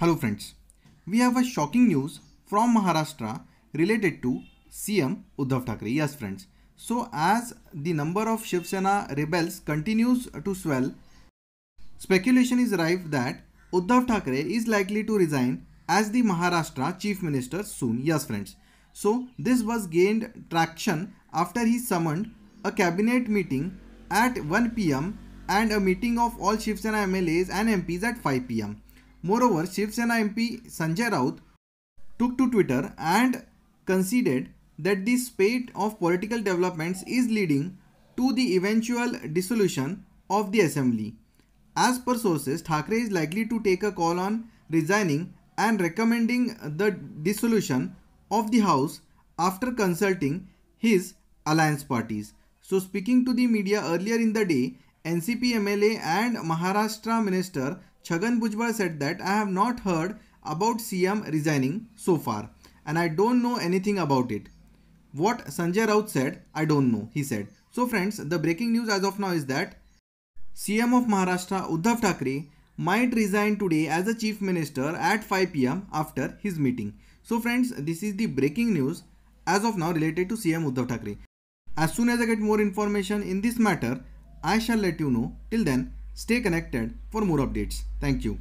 Hello friends, we have a shocking news from Maharashtra related to CM Uddhav Thackeray. Yes friends, so as the number of Shiv Sena rebels continues to swell, speculation is rife that Uddhav Thackeray is likely to resign as the Maharashtra chief minister soon. Yes friends, so this was gained traction after he summoned a cabinet meeting at 1 pm and a meeting of all Shiv Sena MLAs and MPs at 5 pm. Moreover, Shiv Sena MP Sanjay Raut took to Twitter and conceded that the spate of political developments is leading to the eventual dissolution of the assembly. As per sources, Thakre is likely to take a call on resigning and recommending the dissolution of the house after consulting his alliance parties. So speaking to the media earlier in the day, NCP MLA and Maharashtra Minister Chagan Bhujbal said that I have not heard about CM resigning so far and I don't know anything about it. What Sanjay Raut said, I don't know, he said. So friends, the breaking news as of now is that CM of Maharashtra Uddhav Thackeray might resign today as a chief minister at 5 pm after his meeting. So friends, this is the breaking news as of now related to CM Uddhav Thackeray. As soon as I get more information in this matter, I shall let you know. Till then, Stay connected for more updates. Thank you.